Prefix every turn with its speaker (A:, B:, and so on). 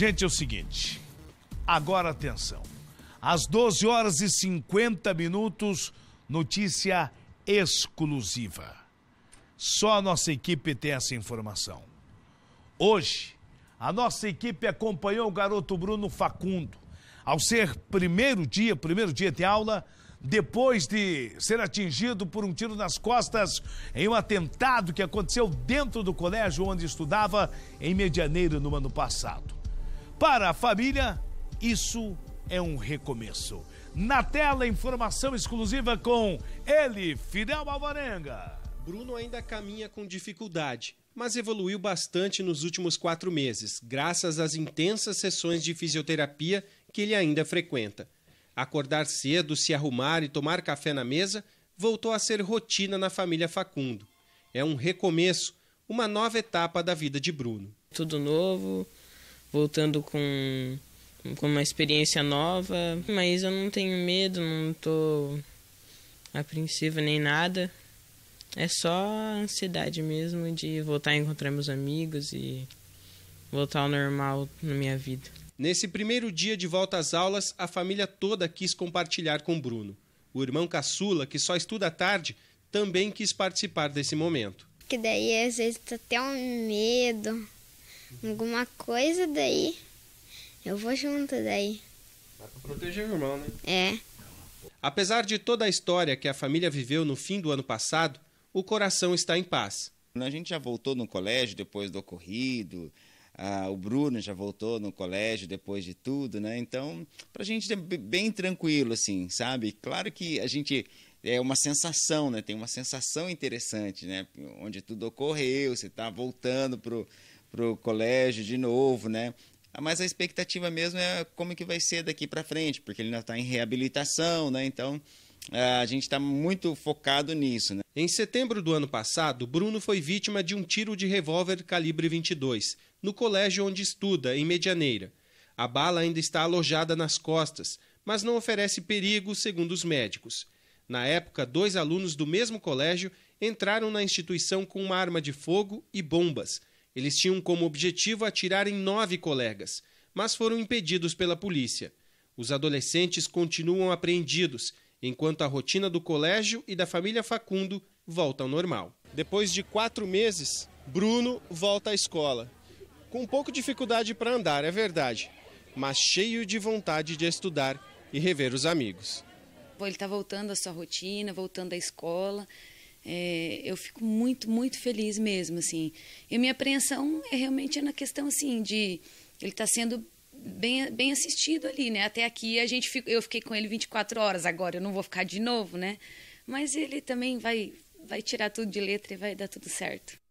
A: Gente, é o seguinte. Agora atenção. Às 12 horas e 50 minutos, notícia exclusiva. Só a nossa equipe tem essa informação. Hoje, a nossa equipe acompanhou o garoto Bruno Facundo. Ao ser primeiro dia, primeiro dia de aula, depois de ser atingido por um tiro nas costas em um atentado que aconteceu dentro do colégio onde estudava em Medianeira no ano passado. Para a família, isso é um recomeço. Na tela, informação
B: exclusiva com ele, Fidel Alvarenga. Bruno ainda caminha com dificuldade, mas evoluiu bastante nos últimos quatro meses, graças às intensas sessões de fisioterapia que ele ainda frequenta. Acordar cedo, se arrumar e tomar café na mesa voltou a ser rotina na família Facundo. É um recomeço, uma nova etapa da vida de Bruno. Tudo novo, voltando com, com uma experiência nova, mas eu não tenho medo, não tô apreensiva nem nada. É só ansiedade mesmo de voltar a encontrar meus amigos e voltar ao normal na minha vida. Nesse primeiro dia de volta às aulas, a família toda quis compartilhar com Bruno. O irmão caçula, que só estuda à tarde, também quis participar desse momento.
A: Que daí às vezes tá até um medo alguma coisa daí, eu vou junto daí.
B: Dá pra proteger o irmão, né? É. Apesar de toda a história que a família viveu no fim do ano passado, o coração está em paz.
C: A gente já voltou no colégio depois do ocorrido, ah, o Bruno já voltou no colégio depois de tudo, né? Então, para a gente é bem tranquilo, assim, sabe? Claro que a gente é uma sensação, né? Tem uma sensação interessante, né? Onde tudo ocorreu, você está voltando pro para o colégio de novo, né? Mas a expectativa mesmo é como que vai ser daqui para frente, porque ele ainda está em reabilitação, né? Então
B: a gente está muito focado nisso. Né? Em setembro do ano passado, Bruno foi vítima de um tiro de revólver calibre 22 no colégio onde estuda, em Medianeira. A bala ainda está alojada nas costas, mas não oferece perigo, segundo os médicos. Na época, dois alunos do mesmo colégio entraram na instituição com uma arma de fogo e bombas eles tinham como objetivo atirar em nove colegas, mas foram impedidos pela polícia. Os adolescentes continuam apreendidos, enquanto a rotina do colégio e da família Facundo volta ao normal. Depois de quatro meses, Bruno volta à escola. Com um pouco de dificuldade para andar, é verdade, mas cheio de vontade de estudar e rever os amigos.
A: Ele está voltando à sua rotina, voltando à escola, é, eu fico muito, muito feliz mesmo, assim. E a minha apreensão é realmente na questão, assim, de ele estar tá sendo bem, bem assistido ali, né? Até aqui a gente eu fiquei com ele 24 horas, agora eu não vou ficar de novo, né? Mas ele também vai, vai tirar tudo de letra e vai dar tudo certo.